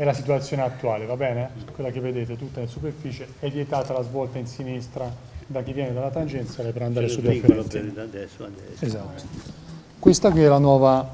è la situazione attuale, va bene? Quella che vedete tutta in superficie è vietata la svolta in sinistra da chi viene dalla tangenziale per andare sulle Firenze. Da adesso, a destra. Esatto. Questa qui è nuova,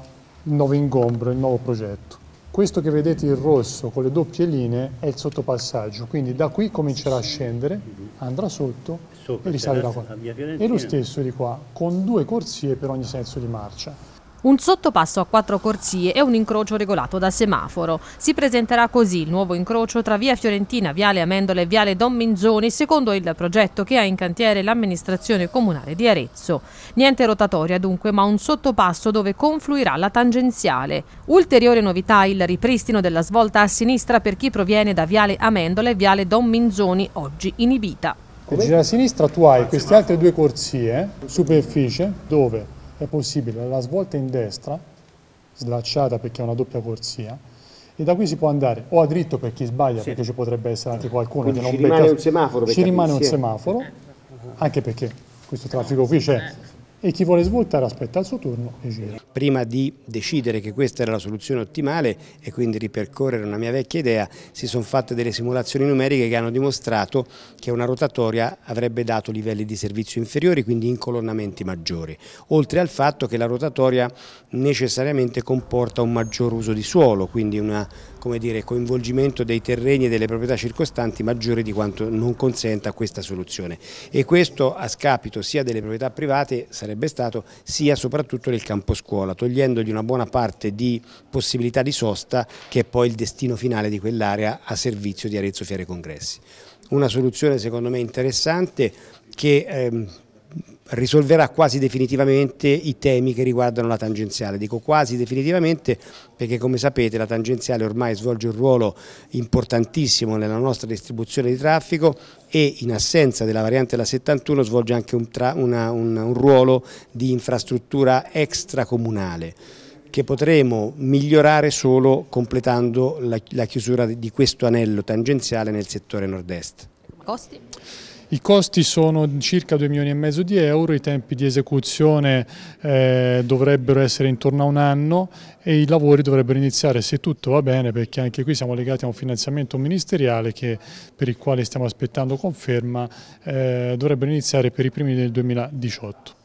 il nuovo ingombro, il nuovo progetto. Questo che vedete in rosso con le doppie linee è il sottopassaggio, quindi da qui comincerà a scendere, andrà sotto Sopra, e risale da qua. E lo stesso di qua, con due corsie per ogni senso di marcia. Un sottopasso a quattro corsie e un incrocio regolato da semaforo. Si presenterà così il nuovo incrocio tra via Fiorentina, viale Amendola e viale Don Minzoni, secondo il progetto che ha in cantiere l'amministrazione comunale di Arezzo. Niente rotatoria dunque, ma un sottopasso dove confluirà la tangenziale. Ulteriore novità il ripristino della svolta a sinistra per chi proviene da viale Amendola e viale Don Minzoni, oggi inibita. Per girare a sinistra tu hai queste altre due corsie, eh, superficie, dove è possibile la svolta in destra, slacciata perché è una doppia corsia, e da qui si può andare o a dritto per chi sbaglia, sì. perché ci potrebbe essere anche qualcuno che non becca... rimane un semaforo. Ci rimane un semaforo, anche perché questo traffico qui c'è. E chi vuole svoltare aspetta il suo turno e gira prima di decidere che questa era la soluzione ottimale e quindi ripercorrere una mia vecchia idea, si sono fatte delle simulazioni numeriche che hanno dimostrato che una rotatoria avrebbe dato livelli di servizio inferiori, quindi incolonnamenti maggiori, oltre al fatto che la rotatoria necessariamente comporta un maggior uso di suolo, quindi un coinvolgimento dei terreni e delle proprietà circostanti maggiore di quanto non consenta questa soluzione e questo a scapito sia delle proprietà private sarebbe stato sia soprattutto del campo scuola scuola, togliendogli una buona parte di possibilità di sosta che è poi il destino finale di quell'area a servizio di Arezzo Fiere Congressi. Una soluzione secondo me interessante che ehm, risolverà quasi definitivamente i temi che riguardano la tangenziale. Dico quasi definitivamente perché come sapete la tangenziale ormai svolge un ruolo importantissimo nella nostra distribuzione di traffico e in assenza della variante della 71 svolge anche un, tra, una, un, un ruolo di infrastruttura extracomunale che potremo migliorare solo completando la, la chiusura di questo anello tangenziale nel settore nord-est. Costi? I costi sono circa 2 milioni e mezzo di euro, i tempi di esecuzione eh, dovrebbero essere intorno a un anno e i lavori dovrebbero iniziare se tutto va bene perché anche qui siamo legati a un finanziamento ministeriale che, per il quale stiamo aspettando conferma, eh, dovrebbero iniziare per i primi del 2018.